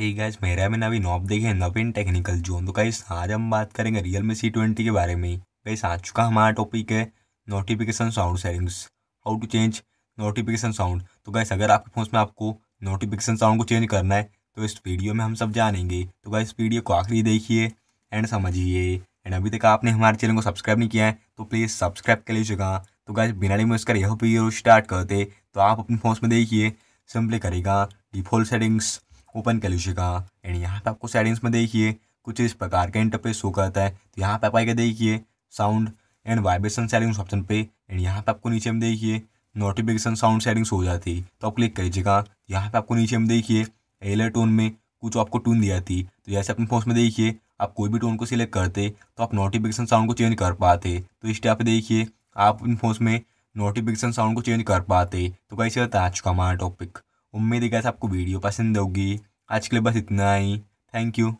hey guys मेरा मैंने अभी नवीन देखे देखिए नवीन टेक्निकल जोन तो गाइस आज हम बात करेंगे रियल मी सी ट्वेंटी के बारे में गाइस आज चुका हमारा टॉपिक है notification sound settings how to change notification sound तो गाइस अगर आपके फोन में आपको नोटिफिकेशन साउंड को चेंज करना है तो इस वीडियो में हम सब जानेंगे तो गाइस वीडियो को आखिरी देखिए एंड समझिए एंड अभी तक आपने हमारे चैनल को सब्सक्राइब नहीं किया है तो प्लीज़ सब्सक्राइब कर लीजिएगा तो गाइस बिना रिमोस कर यह वीडियो स्टार्ट करते तो आप अपने फोन में देखिए सिंपली करेगा डिफॉल्ट सेटिंग्स ओपन कर लीजिएगा एंड यहाँ पे आपको सेटिंग्स में देखिए कुछ इस प्रकार का इंटरफेस शो करता है तो यहाँ पे आप आगे देखिए sound and vibration settings option पे एंड यहाँ पे आपको नीचे में देखिए नोटिफिकेशन साउंड सेटिंग्स हो जाती तो आप क्लिक लीजिएगा यहाँ पे आपको नीचे में देखिए एलर टोन में कुछ आपको टून दिया थी तो जैसे अपने फोन में देखिए आप कोई भी टोन को सिलेक्ट करते तो आप नोटिफिकेशन साउंड को चेंज कर पाते तो इस टाइप देखिए आप इन फोन में नोटिफिकेशन साउंड को चेंज कर पाते तो कैसे होता है आज का हमारा टॉपिक उम्मीद है कैसे आपको वीडियो पसंद होगी आज के लिए बस इतना ही थैंक यू